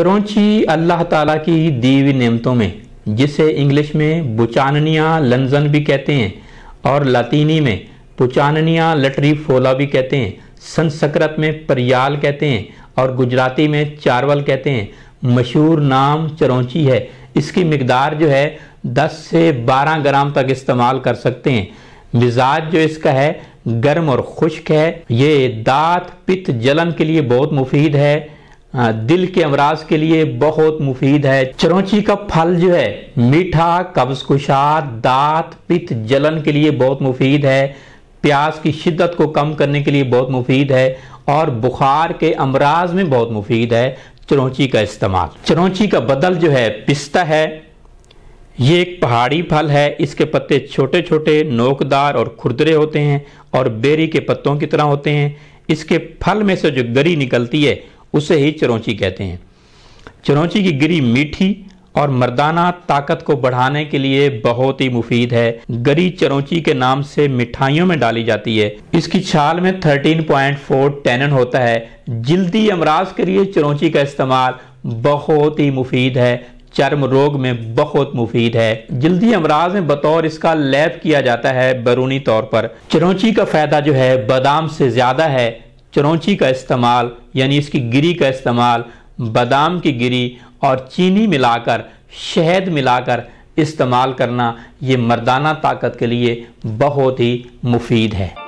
चरौची अल्लाह ताला की दीवी नियमतों में जिसे इंग्लिश में बुचाननिया लंजन भी कहते हैं और लातीनी में पुचाननिया लटरी फोला भी कहते हैं संस्कृत में परियाल कहते हैं और गुजराती में चारवल कहते हैं मशहूर नाम चरौची है इसकी मकदार जो है 10 से 12 ग्राम तक इस्तेमाल कर सकते हैं मिजाज जो इसका है गर्म और खुश्क है ये दांत पित्त जलन के लिए बहुत मुफीद है हाँ, दिल के अमराज के लिए बहुत मुफीद है चरौची का फल जो है मीठा कब्ज कुशा दांत पित्त जलन के लिए बहुत मुफीद है प्यास की शिद्दत को कम करने के लिए बहुत मुफीद है और बुखार के अमराज में बहुत मुफीद है चरौची का इस्तेमाल चरौची का बदल जो है पिस्ता है ये एक पहाड़ी फल है इसके पत्ते छोटे छोटे नोकदार और खुरदरे होते हैं और बेरी के पत्तों की तरह होते हैं इसके फल में से जो गरी निकलती है उसे ही चरौची कहते हैं चरौची की गिरी मीठी और मर्दाना ताकत को बढ़ाने के लिए बहुत ही मुफीद है गरी चरौची के नाम से मिठाइयों में डाली जाती है इसकी छाल में 13.4 टेनन होता है जल्दी अमराज के लिए चरौची का इस्तेमाल बहुत ही मुफीद है चर्म रोग में बहुत मुफीद है जल्दी अमराज में बतौर इसका लैब किया जाता है बरूनी तौर पर चरौची का फायदा जो है बादाम से ज्यादा है चरौची का इस्तेमाल यानी इसकी गिरी का इस्तेमाल बादाम की गिरी और चीनी मिलाकर शहद मिलाकर इस्तेमाल करना ये मर्दाना ताकत के लिए बहुत ही मुफीद है